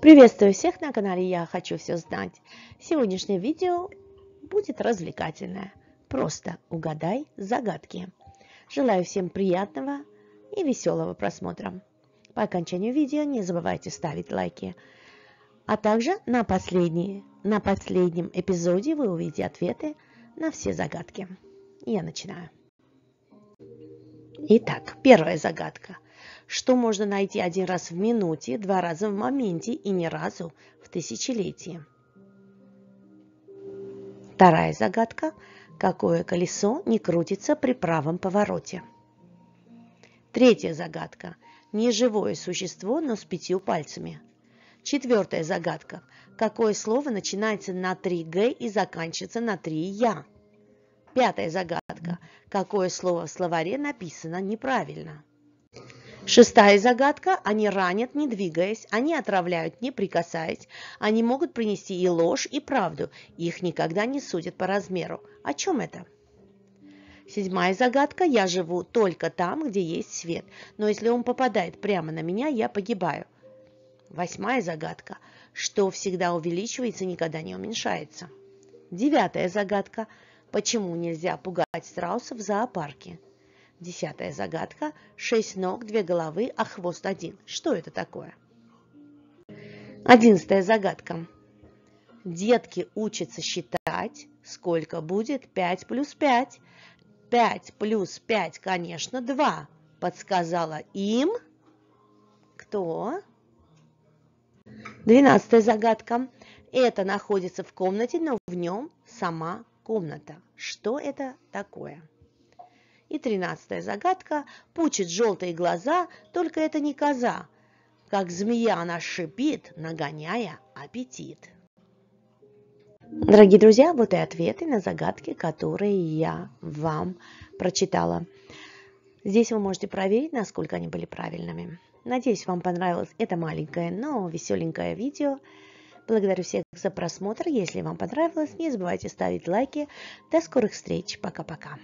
Приветствую всех на канале «Я хочу все знать». Сегодняшнее видео будет развлекательное. Просто угадай загадки. Желаю всем приятного и веселого просмотра. По окончанию видео не забывайте ставить лайки. А также на, последний, на последнем эпизоде вы увидите ответы на все загадки. Я начинаю. Итак, первая загадка – что можно найти один раз в минуте, два раза в моменте и ни разу в тысячелетии. Вторая загадка – какое колесо не крутится при правом повороте? Третья загадка – неживое существо, но с пятью пальцами. Четвертая загадка – какое слово начинается на 3Г и заканчивается на 3Я? Пятая загадка – какое слово в словаре написано неправильно? Шестая загадка – они ранят, не двигаясь, они отравляют, не прикасаясь, они могут принести и ложь, и правду, их никогда не судят по размеру. О чем это? Седьмая загадка – я живу только там, где есть свет, но если он попадает прямо на меня, я погибаю. Восьмая загадка – что всегда увеличивается, никогда не уменьшается. Девятая загадка – почему нельзя пугать страусов в зоопарке? Десятая загадка. Шесть ног, две головы, а хвост один. Что это такое? Одиннадцатая загадка. Детки учатся считать, сколько будет 5 плюс 5. 5 плюс 5, конечно, 2. Подсказала им... Кто? Двенадцатая загадка. Это находится в комнате, но в нем сама комната. Что это такое? И тринадцатая загадка пучит желтые глаза, только это не коза. Как змея она шипит, нагоняя аппетит. Дорогие друзья, вот и ответы на загадки, которые я вам прочитала. Здесь вы можете проверить, насколько они были правильными. Надеюсь, вам понравилось это маленькое, но веселенькое видео. Благодарю всех за просмотр. Если вам понравилось, не забывайте ставить лайки. До скорых встреч. Пока-пока.